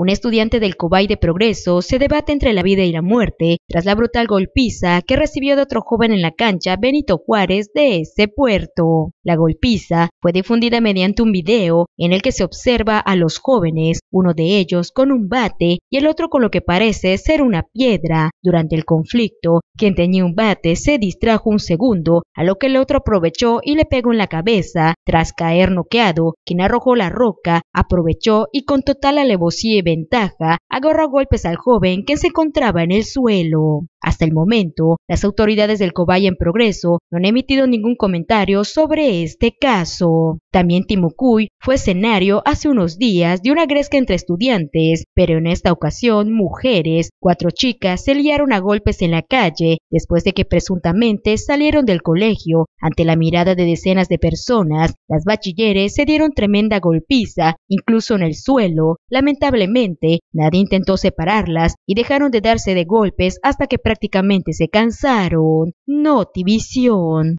Un estudiante del Cobay de Progreso se debate entre la vida y la muerte tras la brutal golpiza que recibió de otro joven en la cancha Benito Juárez de ese puerto. La golpiza fue difundida mediante un video en el que se observa a los jóvenes, uno de ellos con un bate y el otro con lo que parece ser una piedra. Durante el conflicto, quien tenía un bate se distrajo un segundo, a lo que el otro aprovechó y le pegó en la cabeza. Tras caer noqueado, quien arrojó la roca aprovechó y con total alevosía ventaja, agarró golpes al joven que se encontraba en el suelo. Hasta el momento, las autoridades del cobaya en Progreso no han emitido ningún comentario sobre este caso. También Timucuy fue escenario hace unos días de una gresca entre estudiantes, pero en esta ocasión mujeres, cuatro chicas se liaron a golpes en la calle después de que presuntamente salieron del colegio. Ante la mirada de decenas de personas, las bachilleres se dieron tremenda golpiza, incluso en el suelo. Lamentablemente, nadie intentó separarlas y dejaron de darse de golpes hasta que prácticamente se cansaron, Notivisión